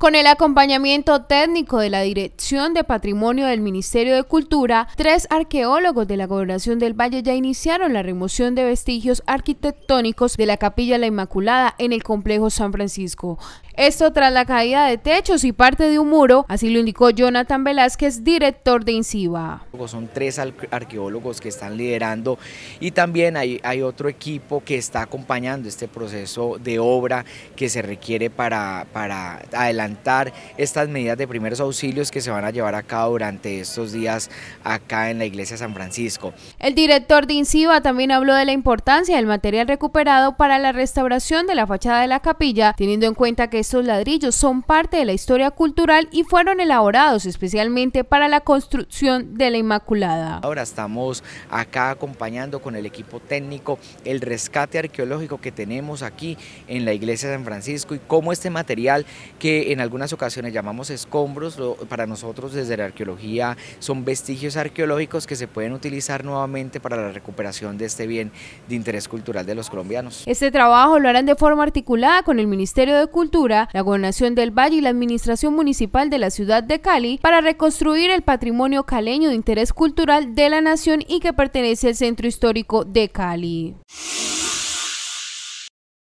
Con el acompañamiento técnico de la Dirección de Patrimonio del Ministerio de Cultura, tres arqueólogos de la Gobernación del Valle ya iniciaron la remoción de vestigios arquitectónicos de la Capilla La Inmaculada en el complejo San Francisco. Esto tras la caída de techos y parte de un muro, así lo indicó Jonathan Velázquez, director de INCIBA. Son tres arqueólogos que están liderando y también hay, otro equipo que está acompañando este proceso de obra que se requiere para, para estas medidas de primeros auxilios que se van a llevar a cabo durante estos días acá en la iglesia San Francisco. El director de INCIBA también habló de la importancia del material recuperado para la restauración de la fachada de la capilla, teniendo en cuenta que estos ladrillos son parte de la historia cultural y fueron elaborados especialmente para la construcción de la Inmaculada. Ahora estamos acá acompañando con el equipo técnico el rescate arqueológico que tenemos aquí en la iglesia San Francisco y cómo este material que en en algunas ocasiones llamamos escombros, para nosotros desde la arqueología son vestigios arqueológicos que se pueden utilizar nuevamente para la recuperación de este bien de interés cultural de los colombianos. Este trabajo lo harán de forma articulada con el Ministerio de Cultura, la Gobernación del Valle y la Administración Municipal de la ciudad de Cali para reconstruir el patrimonio caleño de interés cultural de la nación y que pertenece al Centro Histórico de Cali.